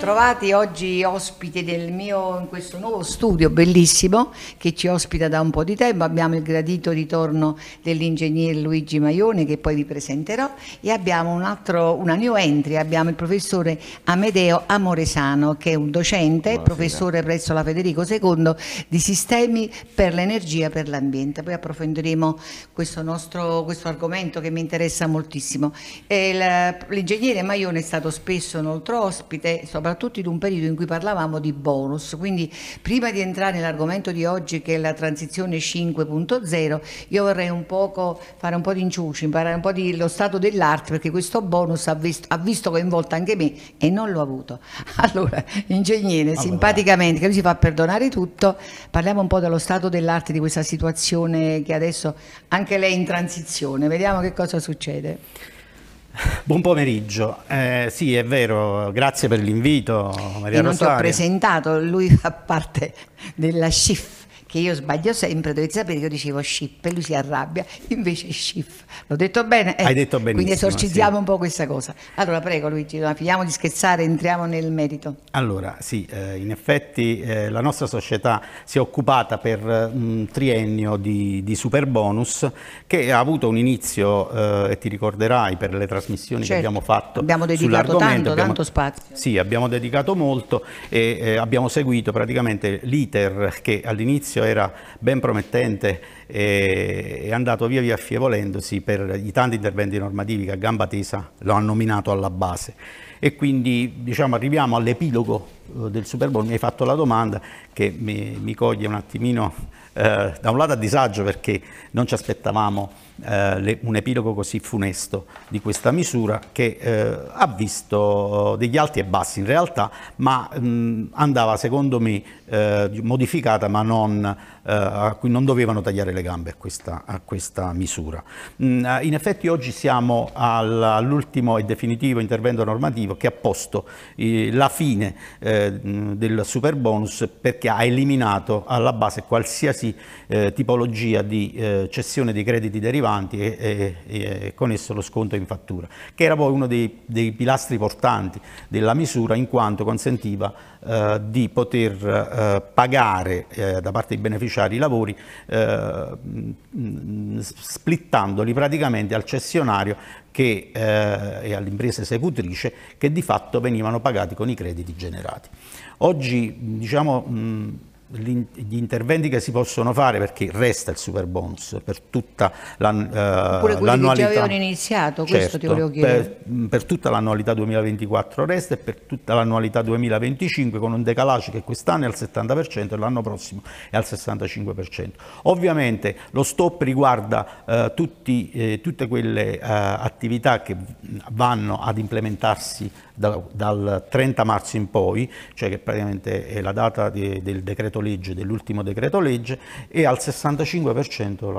bentrovati oggi ospiti del mio, in questo nuovo studio bellissimo che ci ospita da un po' di tempo. Abbiamo il gradito ritorno dell'ingegnere Luigi Maione che poi vi presenterò e abbiamo un altro, una new entry, abbiamo il professore Amedeo Amoresano che è un docente, Buonasera. professore presso la Federico II di sistemi per l'energia e per l'ambiente. Poi approfondiremo questo, nostro, questo argomento che mi interessa moltissimo. l'ingegnere Maione è stato spesso un altro ospite, soprattutto soprattutto in un periodo in cui parlavamo di bonus. Quindi prima di entrare nell'argomento di oggi che è la transizione 5.0, io vorrei un poco fare un po' di inciuci, imparare un po' dello stato dell'arte perché questo bonus ha visto, ha visto coinvolto anche me e non l'ho avuto. Allora, ingegnere, allora. simpaticamente, che lui si fa perdonare tutto, parliamo un po' dello stato dell'arte di questa situazione che adesso anche lei è in transizione, vediamo che cosa succede. Buon pomeriggio, eh, sì è vero, grazie per l'invito Maria e non Rosaria. Non ti ho presentato, lui fa parte della SCIF, che io sbaglio sempre, dovete sapere che io dicevo ship e lui si arrabbia, invece ship. L'ho detto bene? Eh, Hai detto bene. Quindi esorcizziamo sì. un po' questa cosa. Allora prego Luigi, finiamo di scherzare, entriamo nel merito. Allora sì, eh, in effetti eh, la nostra società si è occupata per un mm, triennio di, di super bonus che ha avuto un inizio, eh, e ti ricorderai per le trasmissioni certo. che abbiamo fatto abbiamo dedicato tanto, abbiamo, tanto spazio. Sì, abbiamo dedicato molto e eh, abbiamo seguito praticamente l'iter che all'inizio all'inizio era ben promettente e è andato via via affievolendosi per i tanti interventi normativi che a gamba tesa lo hanno nominato alla base. E quindi diciamo, arriviamo all'epilogo del Super Bowl mi hai fatto la domanda che mi, mi coglie un attimino eh, da un lato a disagio perché non ci aspettavamo eh, le, un epilogo così funesto di questa misura che eh, ha visto oh, degli alti e bassi in realtà ma mh, mm, andava secondo me eh, modificata ma non eh, a cui non dovevano tagliare le gambe a questa, a questa misura. Mm, eh, in effetti oggi siamo all'ultimo e definitivo intervento normativo che ha posto eh, la fine del super bonus perché ha eliminato alla base qualsiasi tipologia di cessione dei crediti derivanti e, con esso lo sconto in fattura, che era poi uno dei pilastri portanti della misura in quanto consentiva eh, di poter eh, pagare eh, da parte dei beneficiari i lavori eh, splittandoli praticamente al cessionario che, eh, e all'impresa esecutrice che di fatto venivano pagati con i crediti generati. Oggi diciamo, mh, gli interventi che si possono fare perché resta il super bonus eh, certo, per tutta l'annualità. eh, quelli che certo, ti volevo chiedere. Per, per tutta l'annualità 2024 resta e per tutta l'annualità 2025 con un decalage che quest'anno è al 70% e l'anno prossimo è al 65%. Ovviamente lo stop riguarda eh, tutti, eh, tutte quelle eh, attività che vanno ad implementarsi da, dal 30 marzo in poi, cioè che praticamente è la data di, del decreto legge, dell'ultimo decreto legge, e al 65%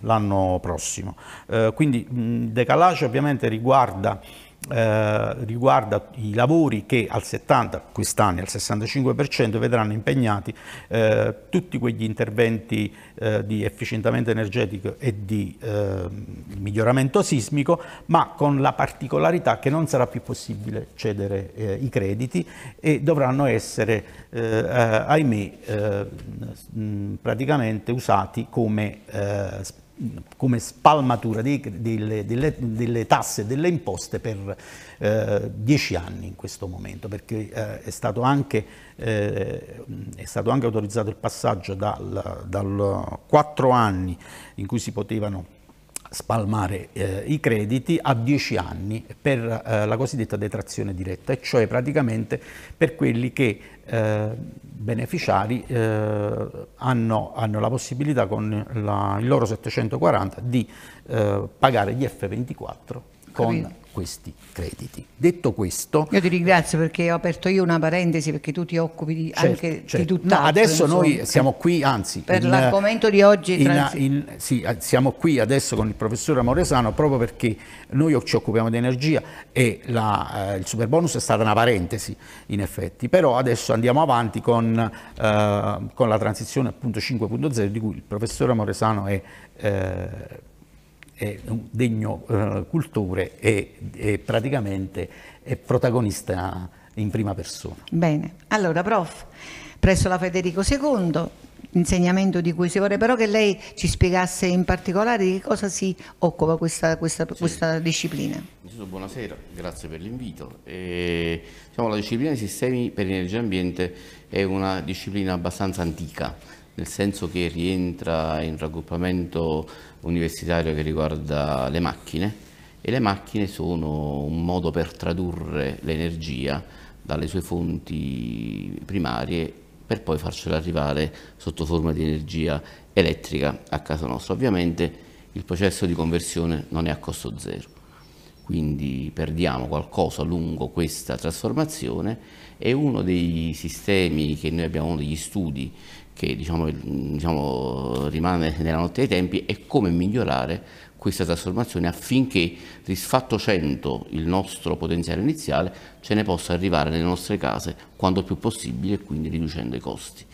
l'anno prossimo. Eh, quindi il decalage ovviamente riguarda eh, riguarda i lavori che al 70, quest'anno al 65% vedranno impegnati eh, tutti quegli interventi eh, di efficientamento energetico e di ehm, miglioramento sismico, ma con la particolarità che non sarà più possibile cedere eh, i crediti e dovranno essere, eh, ahimè, mh, praticamente usati come eh, come spalmatura dei, delle, delle, delle, tasse e delle imposte per eh, dieci anni in questo momento, perché eh, è, stato anche, eh, è, stato anche, autorizzato il passaggio dal, dal 4 anni in cui si potevano spalmare eh, i crediti a 10 anni per eh, la cosiddetta detrazione diretta, e cioè praticamente per quelli che eh, beneficiari eh, hanno, hanno, la possibilità con la, il loro 740 di eh, pagare gli F24 con questi crediti. Detto questo... Io ti ringrazio perché ho aperto io una parentesi perché tu ti occupi di, certo, anche certo. di tutt'altro. No, adesso noi siamo qui, anzi... Per in, l'argomento di oggi... In, in, sì, eh, siamo qui adesso con il professor Amoresano proprio perché noi ci occupiamo di energia e la, eh, il super bonus è stata una parentesi in effetti, però adesso andiamo avanti con, eh, con la transizione appunto 5.0 di cui il professor Amoresano è... Eh, è un degno eh, cultore e, e praticamente è protagonista in prima persona. Bene, allora prof, presso la Federico II, insegnamento di cui si vorrebbe però che lei ci spiegasse in particolare di che cosa si occupa questa, questa, sì. questa disciplina. Buonasera, grazie per l'invito. Eh, diciamo, la disciplina dei sistemi per energia e ambiente è una disciplina abbastanza antica nel senso che rientra in raggruppamento universitario che riguarda le macchine e le macchine sono un modo per tradurre l'energia dalle sue fonti primarie per poi farcela arrivare sotto forma di energia elettrica a casa nostra. Ovviamente il processo di conversione non è a costo zero, quindi perdiamo qualcosa lungo questa trasformazione e uno dei sistemi che noi abbiamo, uno degli studi che diciamo, diciamo, rimane nella notte dei tempi è come migliorare questa trasformazione affinché risfatto 100 il nostro potenziale iniziale ce ne possa arrivare nelle nostre case quanto più possibile e quindi riducendo i costi.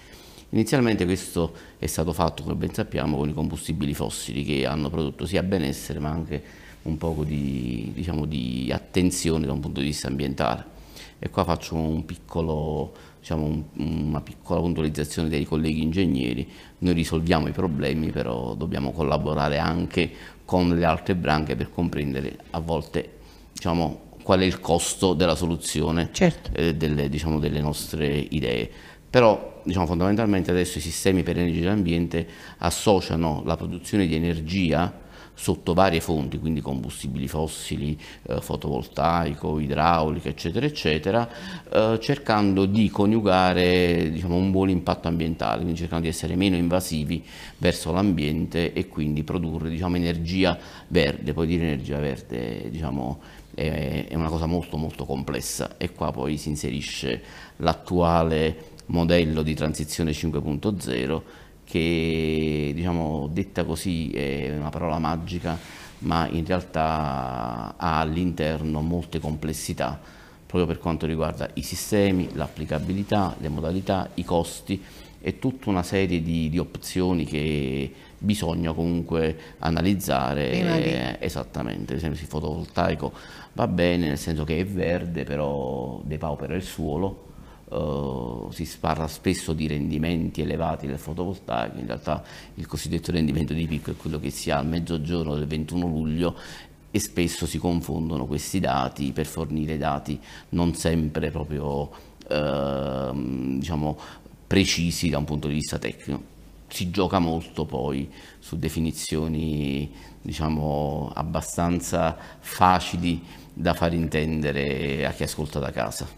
Inizialmente questo è stato fatto, come ben sappiamo, con i combustibili fossili che hanno prodotto sia benessere ma anche un poco di, diciamo, di attenzione da un punto di vista ambientale. E qua faccio un piccolo diciamo, un, una piccola puntualizzazione dei colleghi ingegneri, noi risolviamo i problemi, però dobbiamo collaborare anche con le altre branche per comprendere a volte diciamo, qual è il costo della soluzione certo. eh, delle, diciamo, delle, nostre idee. Però diciamo, fondamentalmente adesso i sistemi per energia e ambiente associano la produzione di energia sotto varie fonti, quindi combustibili fossili, eh, fotovoltaico, idraulica, eccetera, eccetera, eh, cercando di coniugare diciamo, un buon impatto ambientale, quindi cercando di essere meno invasivi verso l'ambiente e quindi produrre diciamo, energia verde, poi dire energia verde diciamo, è, è una cosa molto molto complessa e qua poi si inserisce l'attuale modello di transizione 5.0 che diciamo detta così è una parola magica, ma in realtà ha all'interno molte complessità proprio per quanto riguarda i sistemi, l'applicabilità, le modalità, i costi e tutta una serie di, di opzioni che bisogna comunque analizzare eh, esattamente, ad esempio il fotovoltaico va bene nel senso che è verde però depaupera il suolo Uh, si parla spesso di rendimenti elevati del fotovoltaico, in realtà il cosiddetto rendimento di picco è quello che si ha a mezzogiorno del 21 luglio e spesso si confondono questi dati per fornire dati non sempre proprio uh, diciamo, precisi da un punto di vista tecnico. Si gioca molto poi su definizioni diciamo, abbastanza facili da far intendere a chi ascolta da casa.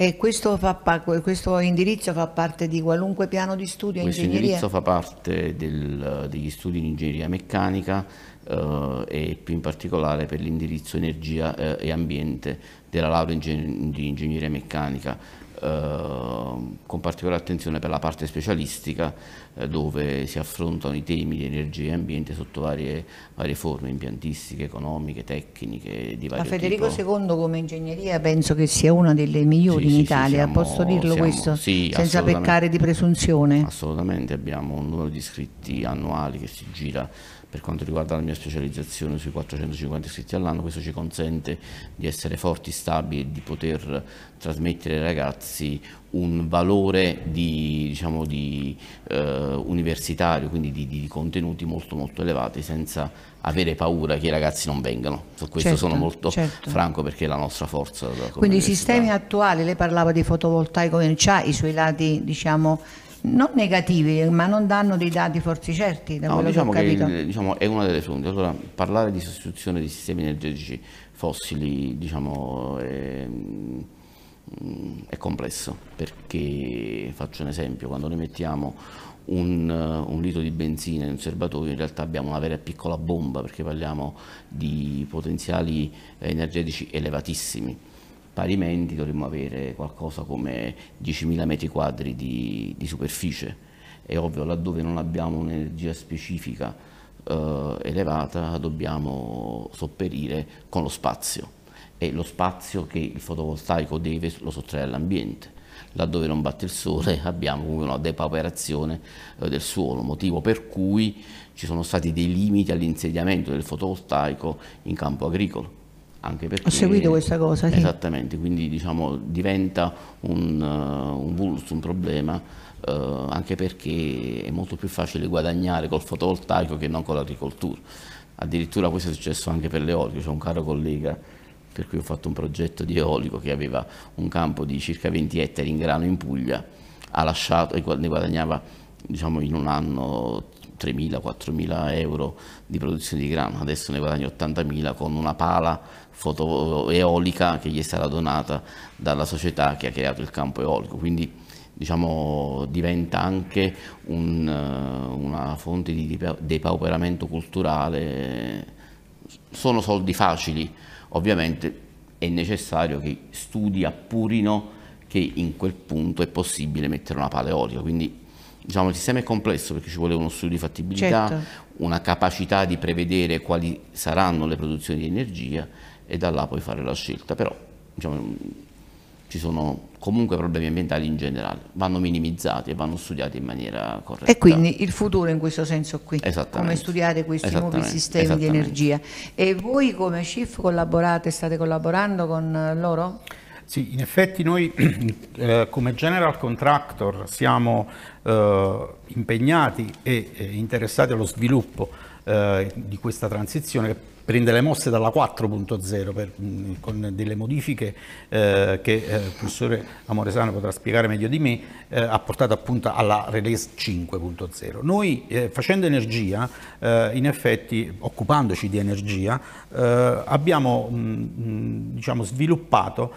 E questo, fa, questo, indirizzo fa parte di qualunque piano di studio questo ingegneria? Questo indirizzo fa parte del, degli studi in ingegneria meccanica eh, e più in particolare per l'indirizzo energia eh, e ambiente della laurea in, di ingegneria meccanica. Ehm, con particolare attenzione per la parte specialistica eh, dove si affrontano i temi di energia e ambiente sotto varie, varie forme impiantistiche, economiche, tecniche di vario Ma Federico tipo. II come ingegneria penso che sia una delle migliori sì, in sì, Italia, sì, siamo, posso dirlo siamo, questo senza peccare di presunzione? Assolutamente, abbiamo un numero di iscritti annuali che si gira per quanto riguarda la mia specializzazione sui 450 iscritti all'anno, questo ci consente di essere forti, stabili e di poter trasmettere ai ragazzi un valore di, diciamo, di, eh, universitario, quindi di, di, contenuti molto molto elevati senza avere paura che i ragazzi non vengano. Su questo certo, sono molto certo. franco perché è la nostra forza. Quindi i sistemi attuali, lei parlava di fotovoltaico, ha i suoi lati diciamo non negativi, ma non danno dei dati forse certi. Da no, diciamo che, che diciamo, è una delle fonti. Allora, parlare di sostituzione di sistemi energetici fossili diciamo, è, mm, è, complesso, perché faccio un esempio, quando noi mettiamo un, uh, un litro di benzina in un serbatoio in realtà abbiamo una vera e piccola bomba, perché parliamo di potenziali energetici elevatissimi parimenti dovremmo avere qualcosa come 10.000 metri quadri di, di, superficie. È ovvio, laddove non abbiamo un'energia specifica eh, elevata dobbiamo sopperire con lo spazio. E lo spazio che il fotovoltaico deve lo sottrae all'ambiente laddove non batte il sole abbiamo una depauperazione eh, del suolo, motivo per cui ci sono stati dei limiti all'insediamento del fotovoltaico in campo agricolo. Anche perché, Ho seguito questa cosa. Sì. Esattamente, quindi diciamo, diventa un, eh, un vulus, un problema, eh, anche perché è molto più facile guadagnare col fotovoltaico che non con l'agricoltura. Addirittura questo è successo anche per l'eolico, c'è un caro collega per cui ho fatto un progetto di eolico che aveva un campo di circa 20 ettari in grano in Puglia, ha lasciato e ne guadagnava diciamo, in un anno 3.000-4.000 euro di produzione di grano, adesso ne guadagna 80.000 con una pala fotoeolica che gli è stata donata dalla società che ha creato il campo eolico, quindi diciamo, diventa anche un, eh, una fonte di depauperamento culturale, sono soldi facili, ovviamente è necessario che studi appurino che in quel punto è possibile mettere una pala eolica, quindi diciamo, il sistema è complesso perché ci vuole uno studio di fattibilità, certo. una capacità di prevedere quali saranno le produzioni di energia e da là puoi fare la scelta, però diciamo, ci sono comunque problemi ambientali in generale, vanno minimizzati e vanno studiati in maniera corretta. E quindi il futuro in questo senso qui, come studiare questi nuovi sistemi di energia. E voi come CIF collaborate, state collaborando con loro? Sì, in effetti noi eh, come general contractor siamo eh, impegnati e, e eh, interessati allo sviluppo eh, di questa transizione prende le mosse dalla 4.0 per, mm, con delle modifiche eh, che eh, il professore Amoresano potrà spiegare meglio di me, eh, ha portato appunto alla release 5.0. Noi eh, facendo energia, eh, in effetti occupandoci di energia, eh, abbiamo mh, mm, mm, diciamo, sviluppato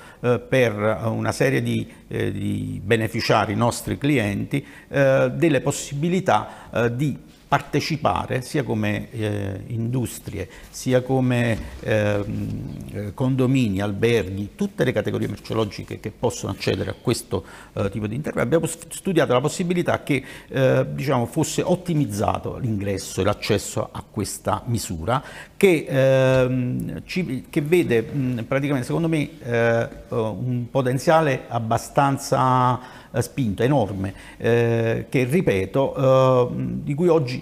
per una serie di, di beneficiari nostri clienti delle possibilità di partecipare sia come eh, industrie, sia come ehm, eh, condomini, alberghi, tutte le categorie merceologiche che possono accedere a questo eh, tipo di intervento. Abbiamo studiato la possibilità che eh, diciamo, fosse ottimizzato l'ingresso e l'accesso a questa misura che, ehm, ci, che vede mh, praticamente secondo me eh, eh, un potenziale abbastanza eh, spinta enorme eh, che, ripeto, eh, di cui oggi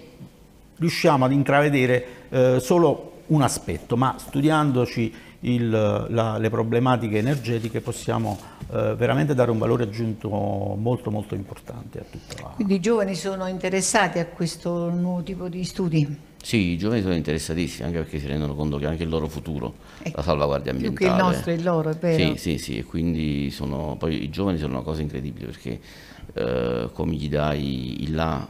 riusciamo ad intravedere eh, solo un aspetto, ma studiandoci il, la, le problematiche energetiche possiamo eh, veramente dare un valore aggiunto molto molto importante a tutta la... Quindi i giovani sono interessati a questo nuovo tipo di studi? Sì, i giovani sono interessatissimi anche perché si rendono conto che anche il loro futuro, è ecco, la salvaguardia ambientale. Più che il nostro, il loro, è vero. Sì, sì, sì, e quindi sono, poi i giovani sono una cosa incredibile perché eh, come gli dai il là,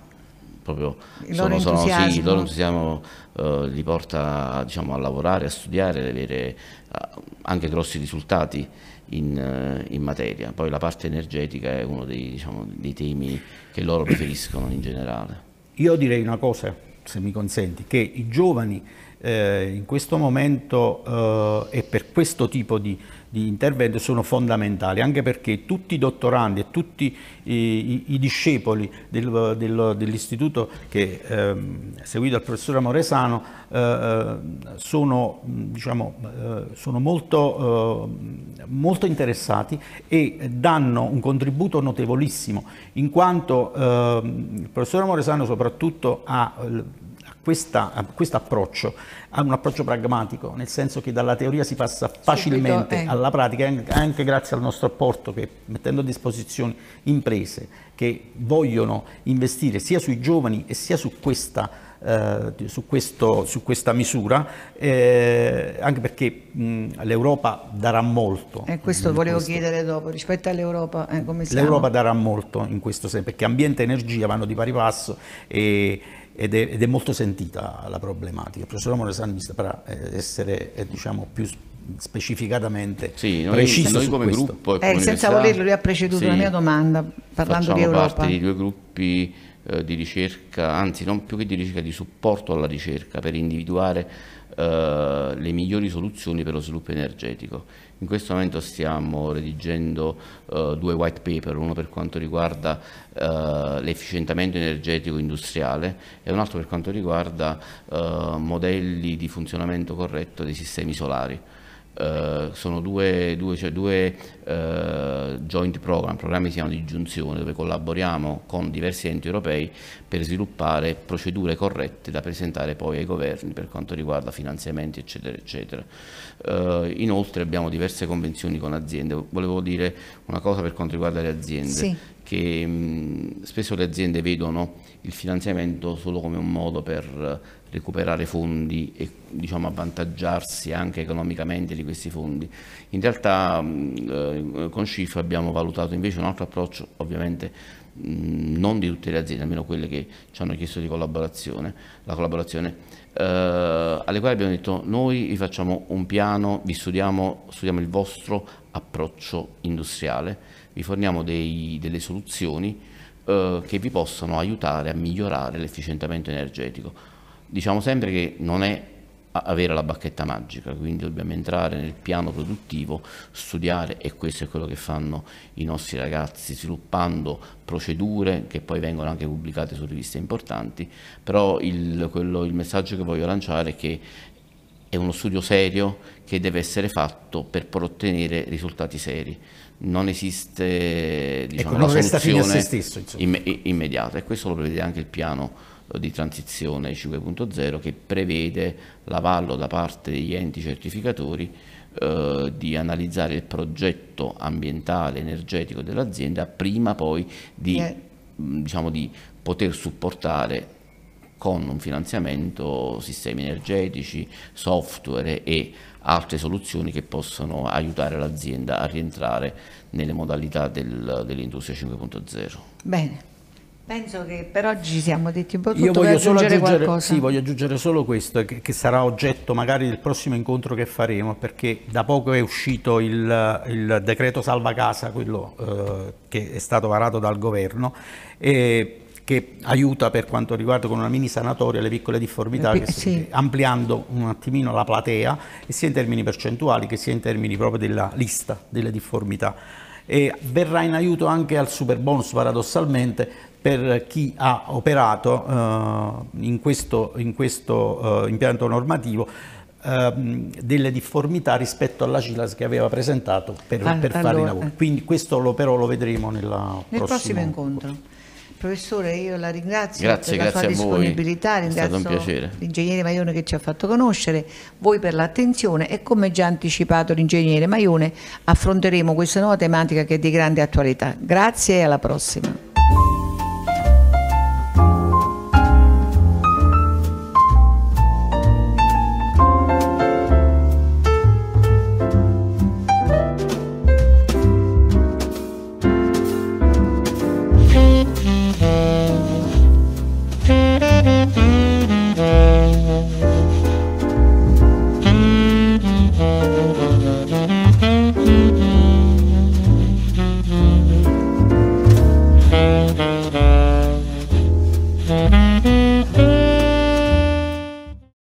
proprio il sono, loro sono, sì, il loro entusiasmo eh, li porta diciamo, a lavorare, a studiare, ad avere eh, anche grossi risultati. In, eh, in, materia. Poi la parte energetica è uno dei, diciamo, dei temi che loro preferiscono in generale. Io direi una cosa, se mi consenti, che i giovani eh, in questo momento eh, e per questo tipo di, di, intervento sono fondamentali, anche perché tutti i dottorandi e tutti i, i discepoli del, del, dell'istituto che eh, seguito dal professor Amoresano eh, eh sono, diciamo, eh, sono molto eh, molto interessati e danno un contributo notevolissimo, in quanto eh, il professor Moresano soprattutto ha questo approccio ha un approccio pragmatico, nel senso che dalla teoria si passa facilmente Subito, eh. alla pratica, anche grazie al nostro apporto che mettendo a disposizione imprese che vogliono investire sia sui giovani e sia su questa eh, su, questo, su, questa misura, eh, anche perché l'Europa darà molto. E questo volevo questo. chiedere dopo, rispetto all'Europa eh, come siamo? L'Europa darà molto in questo senso, perché ambiente e energia vanno di pari passo e, ed, è, ed, è, molto sentita la problematica. Il professor Romano Sanni saprà eh, essere eh, diciamo, più specificatamente sì, noi, preciso noi come gruppo eh, senza volerlo lui ha preceduto sì, la mia domanda parlando di Europa. parte di due gruppi eh, di ricerca, anzi non più che di ricerca, di supporto alla ricerca per individuare eh, le migliori soluzioni per lo sviluppo energetico. In questo momento stiamo redigendo eh, due white paper, uno per quanto riguarda eh, l'efficientamento energetico industriale e un altro per quanto riguarda eh, modelli di funzionamento corretto dei sistemi solari. Eh, sono due, due, cioè due uh, joint program, programmi che si chiamano di giunzione, dove collaboriamo con diversi enti europei per sviluppare procedure corrette da presentare poi ai governi per quanto riguarda finanziamenti eccetera eccetera. Uh, inoltre abbiamo diverse convenzioni con aziende, volevo dire una cosa per quanto riguarda le aziende. Sì che mh, spesso le aziende vedono il finanziamento solo come un modo per recuperare fondi e diciamo, avvantaggiarsi anche economicamente di questi fondi. In realtà mh, eh, con CIF abbiamo valutato invece un altro approccio, ovviamente mh, non di tutte le aziende, almeno quelle che ci hanno chiesto di collaborazione, la collaborazione, eh, alle quali abbiamo detto noi vi facciamo un piano, vi studiamo, studiamo il vostro approccio industriale vi forniamo dei, delle soluzioni eh, che vi possono aiutare a migliorare l'efficientamento energetico. Diciamo sempre che non è avere la bacchetta magica, quindi dobbiamo entrare nel piano produttivo, studiare e questo è quello che fanno i nostri ragazzi, sviluppando procedure che poi vengono anche pubblicate su riviste importanti, però il, quello, il messaggio che voglio lanciare è che è uno studio serio che deve essere fatto per ottenere risultati seri non esiste diciamo, ecco, non una soluzione stesso, imme- immediata e questo lo prevede anche il piano di transizione 5.0 che prevede l'avallo da parte degli enti certificatori eh, di analizzare il progetto ambientale energetico dell'azienda prima poi di, eh. diciamo, di poter supportare con un finanziamento sistemi energetici, software e altre soluzioni che possono aiutare l'azienda a rientrare nelle modalità del, dell'industria 5.0. Bene. Penso che per oggi siamo detti un po' tutto Io voglio aggiungere, aggiungere qualcosa. Sì, voglio aggiungere solo questo, che, che, sarà oggetto magari del prossimo incontro che faremo, perché da poco è uscito il, il decreto salva casa, quello eh, che è stato varato dal governo, e che aiuta per quanto riguarda con una mini sanatoria le piccole difformità, eh, sì. ampliando un attimino la platea, sia in termini percentuali che sia in termini proprio della lista delle difformità. E verrà in aiuto anche al super bonus paradossalmente per chi ha operato eh, in questo, in questo eh, impianto normativo ehm, delle difformità rispetto alla CILAS che aveva presentato per, per allora, fare i lavori. Eh. Quindi questo lo, però lo vedremo nella nel prossima, prossimo incontro. Professore, io la ringrazio grazie, per la sua disponibilità, ringrazio l'ingegnere Maione che ci ha fatto conoscere, voi per l'attenzione e come già anticipato l'ingegnere Maione affronteremo questa nuova tematica che è di grande attualità. Grazie e alla prossima.